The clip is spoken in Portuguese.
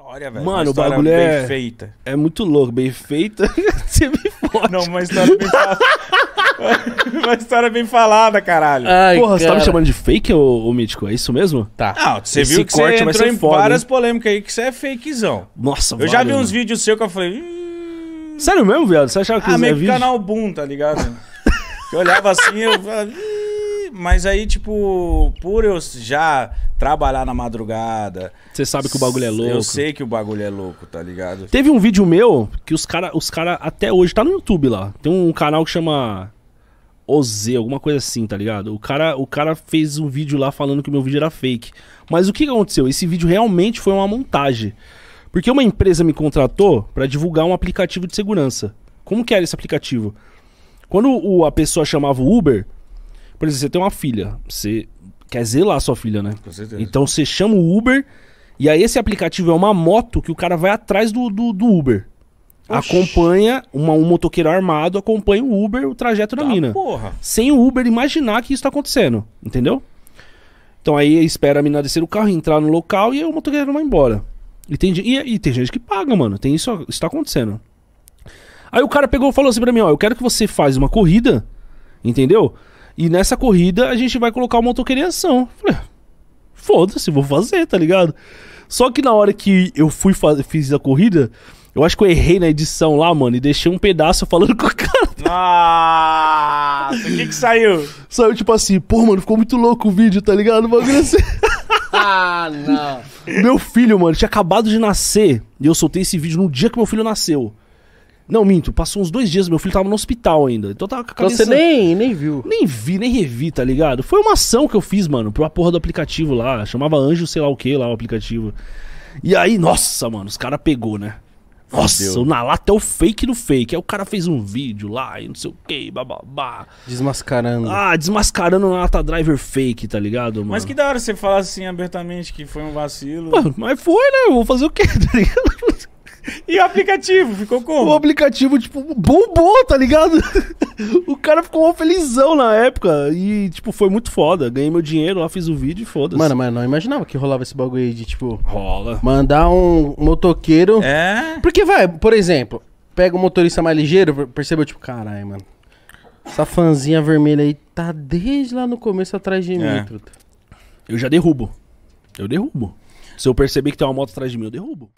História, velho. Mano, o bagulho bem é. feita. É muito louco, bem feita. Você me fode. Não, uma história bem falada. uma história bem falada, caralho. Ai, Porra, cara. você tá me chamando de fake, ô, ô Mítico? É isso mesmo? Tá. Não, você Esse viu que corte você entrou em foda, várias hein? polêmicas aí que você é fakezão. Nossa, Eu já vi uns mano. vídeos seu que eu falei. Hum... Sério mesmo, viado? Você achava que ah, meio é que vídeo? canal Boom, tá ligado? eu olhava assim, eu falava. Mas aí, tipo, por eu já trabalhar na madrugada. Você sabe que o bagulho é louco. Eu sei que o bagulho é louco, tá ligado? Teve um vídeo meu que os caras, os cara até hoje, tá no YouTube lá. Tem um canal que chama OZ, alguma coisa assim, tá ligado? O cara, o cara fez um vídeo lá falando que o meu vídeo era fake. Mas o que, que aconteceu? Esse vídeo realmente foi uma montagem. Porque uma empresa me contratou para divulgar um aplicativo de segurança. Como que era esse aplicativo? Quando o, a pessoa chamava o Uber, por exemplo, você tem uma filha, você quer zelar sua filha, né? Com certeza. Então você chama o Uber, e aí esse aplicativo é uma moto que o cara vai atrás do, do, do Uber. Oxi. Acompanha uma, um motoqueiro armado, acompanha o Uber, o trajeto da, da tá, mina. Porra. Sem o Uber imaginar que isso tá acontecendo, entendeu? Então aí espera a mina descer o carro, entrar no local e o motoqueiro vai embora. E tem, e, e tem gente que paga, mano. Tem isso, isso tá acontecendo. Aí o cara pegou e falou assim pra mim, ó, eu quero que você faz uma corrida, entendeu? E nessa corrida a gente vai colocar o motoqueiro em ação. Falei, foda-se, vou fazer, tá ligado? Só que na hora que eu fui fiz a corrida, eu acho que eu errei na edição lá, mano, e deixei um pedaço falando com o cara. Nossa, o que que saiu? Saiu tipo assim, pô, mano, ficou muito louco o vídeo, tá ligado? O bagulho assim. ah, não. Meu filho, mano, tinha acabado de nascer e eu soltei esse vídeo no dia que meu filho nasceu. Não, minto, passou uns dois dias, meu filho tava no hospital ainda. Então tava com a então cabeça... Você nem, nem viu. Nem vi, nem revi, tá ligado? Foi uma ação que eu fiz, mano, pra uma porra do aplicativo lá. Chamava Anjo, sei lá o que lá, o aplicativo. E aí, nossa, mano, os cara pegou, né? Nossa, o Nalata é o fake do fake. Aí o cara fez um vídeo lá e não sei o que, bababá. Desmascarando. Ah, desmascarando o Nalata Driver fake, tá ligado, mano? Mas que da hora você falar assim abertamente que foi um vacilo. Pô, mas foi, né? Eu vou fazer o quê, tá ligado? E o aplicativo ficou como? O aplicativo, tipo, bombou, tá ligado? o cara ficou mó felizão na época. E, tipo, foi muito foda. Ganhei meu dinheiro lá, fiz o vídeo e foda-se. Mano, mas não imaginava que rolava esse bagulho aí de, tipo. Rola. Mandar um motoqueiro. É. Porque, vai, por exemplo, pega o um motorista mais ligeiro, percebeu, tipo, caralho, mano. Essa fanzinha vermelha aí tá desde lá no começo atrás de mim, é. Eu já derrubo. Eu derrubo. Se eu perceber que tem uma moto atrás de mim, eu derrubo.